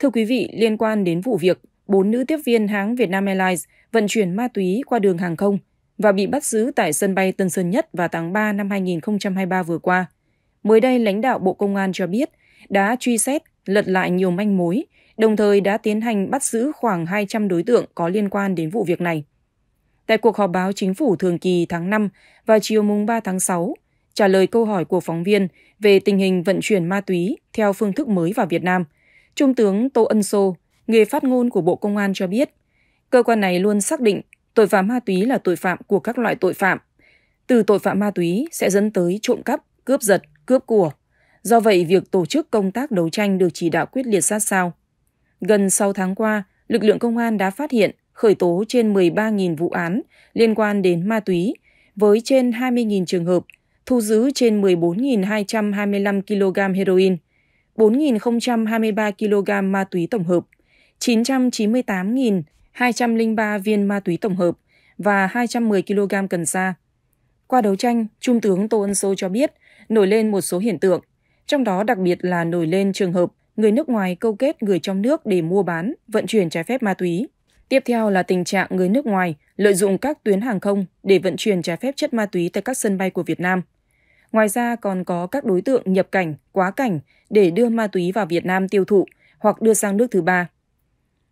Thưa quý vị, liên quan đến vụ việc bốn nữ tiếp viên hãng Vietnam Airlines vận chuyển ma túy qua đường hàng không và bị bắt giữ tại sân bay Tân Sơn Nhất vào tháng 3 năm 2023 vừa qua. Mới đây, lãnh đạo Bộ Công an cho biết đã truy xét, lật lại nhiều manh mối, đồng thời đã tiến hành bắt giữ khoảng 200 đối tượng có liên quan đến vụ việc này. Tại cuộc họp báo chính phủ thường kỳ tháng 5 và chiều mùng 3 tháng 6, trả lời câu hỏi của phóng viên về tình hình vận chuyển ma túy theo phương thức mới vào Việt Nam – Trung tướng Tô Ân Sô, người phát ngôn của Bộ Công an cho biết, cơ quan này luôn xác định tội phạm ma túy là tội phạm của các loại tội phạm. Từ tội phạm ma túy sẽ dẫn tới trộm cắp, cướp giật, cướp của. Do vậy, việc tổ chức công tác đấu tranh được chỉ đạo quyết liệt sát sao. Gần 6 tháng qua, lực lượng công an đã phát hiện, khởi tố trên 13.000 vụ án liên quan đến ma túy, với trên 20.000 trường hợp, thu giữ trên 14.225 kg heroin – 4.023 kg ma túy tổng hợp, 998.203 viên ma túy tổng hợp và 210 kg cần sa. Qua đấu tranh, Trung tướng Tô Ân Sô cho biết nổi lên một số hiện tượng, trong đó đặc biệt là nổi lên trường hợp người nước ngoài câu kết người trong nước để mua bán, vận chuyển trái phép ma túy. Tiếp theo là tình trạng người nước ngoài lợi dụng các tuyến hàng không để vận chuyển trái phép chất ma túy tại các sân bay của Việt Nam. Ngoài ra còn có các đối tượng nhập cảnh, quá cảnh để đưa ma túy vào Việt Nam tiêu thụ hoặc đưa sang nước thứ ba.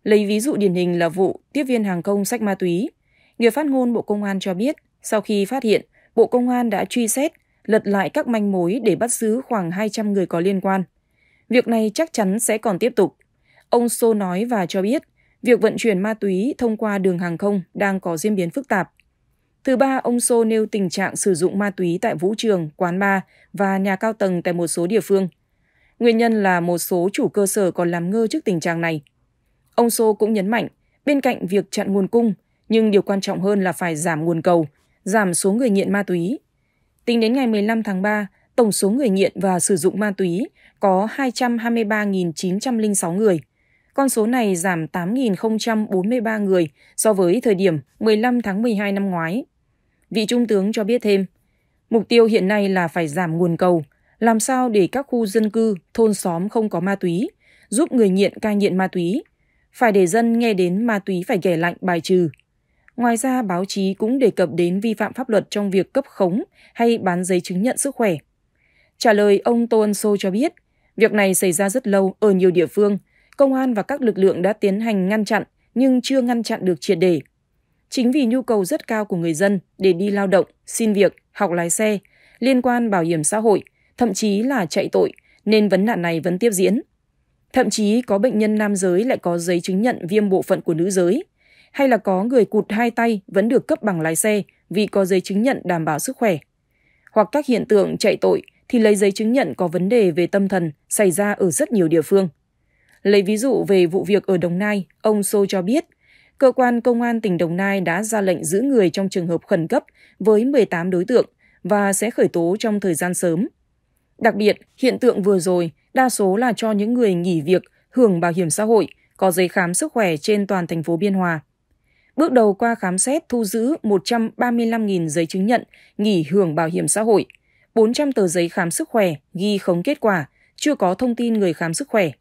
Lấy ví dụ điển hình là vụ tiếp viên hàng không sách ma túy. Người phát ngôn Bộ Công an cho biết, sau khi phát hiện, Bộ Công an đã truy xét, lật lại các manh mối để bắt giữ khoảng 200 người có liên quan. Việc này chắc chắn sẽ còn tiếp tục. Ông Sô nói và cho biết, việc vận chuyển ma túy thông qua đường hàng không đang có diễn biến phức tạp Thứ ba, ông Sô nêu tình trạng sử dụng ma túy tại vũ trường, quán bar và nhà cao tầng tại một số địa phương. Nguyên nhân là một số chủ cơ sở còn làm ngơ trước tình trạng này. Ông Sô cũng nhấn mạnh, bên cạnh việc chặn nguồn cung, nhưng điều quan trọng hơn là phải giảm nguồn cầu, giảm số người nghiện ma túy. Tính đến ngày 15 tháng 3, tổng số người nghiện và sử dụng ma túy có 223.906 người, con số này giảm 8.043 người so với thời điểm 15 tháng 12 năm ngoái. Vị Trung tướng cho biết thêm, mục tiêu hiện nay là phải giảm nguồn cầu, làm sao để các khu dân cư, thôn xóm không có ma túy, giúp người nghiện cai nghiện ma túy. Phải để dân nghe đến ma túy phải ghẻ lạnh bài trừ. Ngoài ra, báo chí cũng đề cập đến vi phạm pháp luật trong việc cấp khống hay bán giấy chứng nhận sức khỏe. Trả lời ông Tô Ân Sô cho biết, việc này xảy ra rất lâu ở nhiều địa phương – công an và các lực lượng đã tiến hành ngăn chặn nhưng chưa ngăn chặn được triệt để. Chính vì nhu cầu rất cao của người dân để đi lao động, xin việc, học lái xe, liên quan bảo hiểm xã hội, thậm chí là chạy tội, nên vấn nạn này vẫn tiếp diễn. Thậm chí có bệnh nhân nam giới lại có giấy chứng nhận viêm bộ phận của nữ giới, hay là có người cụt hai tay vẫn được cấp bằng lái xe vì có giấy chứng nhận đảm bảo sức khỏe. Hoặc các hiện tượng chạy tội thì lấy giấy chứng nhận có vấn đề về tâm thần xảy ra ở rất nhiều địa phương. Lấy ví dụ về vụ việc ở Đồng Nai, ông Sô cho biết, cơ quan công an tỉnh Đồng Nai đã ra lệnh giữ người trong trường hợp khẩn cấp với 18 đối tượng và sẽ khởi tố trong thời gian sớm. Đặc biệt, hiện tượng vừa rồi đa số là cho những người nghỉ việc hưởng bảo hiểm xã hội có giấy khám sức khỏe trên toàn thành phố Biên Hòa. Bước đầu qua khám xét thu giữ 135.000 giấy chứng nhận nghỉ hưởng bảo hiểm xã hội, 400 tờ giấy khám sức khỏe ghi khống kết quả, chưa có thông tin người khám sức khỏe.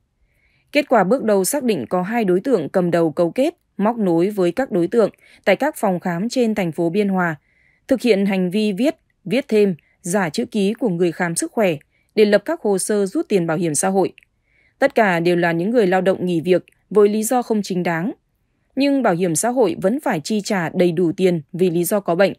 Kết quả bước đầu xác định có hai đối tượng cầm đầu cấu kết, móc nối với các đối tượng tại các phòng khám trên thành phố Biên Hòa, thực hiện hành vi viết, viết thêm, giả chữ ký của người khám sức khỏe để lập các hồ sơ rút tiền bảo hiểm xã hội. Tất cả đều là những người lao động nghỉ việc với lý do không chính đáng. Nhưng bảo hiểm xã hội vẫn phải chi trả đầy đủ tiền vì lý do có bệnh.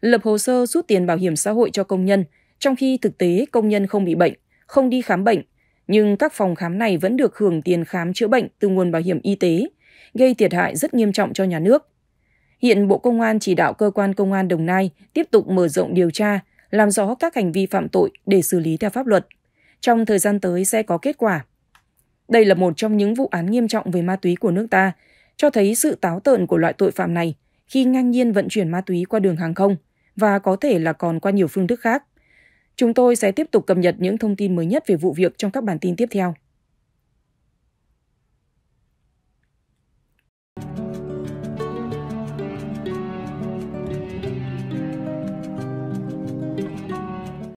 Lập hồ sơ rút tiền bảo hiểm xã hội cho công nhân, trong khi thực tế công nhân không bị bệnh, không đi khám bệnh nhưng các phòng khám này vẫn được hưởng tiền khám chữa bệnh từ nguồn bảo hiểm y tế, gây thiệt hại rất nghiêm trọng cho nhà nước. Hiện Bộ Công an chỉ đạo cơ quan công an Đồng Nai tiếp tục mở rộng điều tra, làm rõ các hành vi phạm tội để xử lý theo pháp luật. Trong thời gian tới sẽ có kết quả. Đây là một trong những vụ án nghiêm trọng về ma túy của nước ta, cho thấy sự táo tợn của loại tội phạm này khi ngang nhiên vận chuyển ma túy qua đường hàng không và có thể là còn qua nhiều phương thức khác. Chúng tôi sẽ tiếp tục cập nhật những thông tin mới nhất về vụ việc trong các bản tin tiếp theo.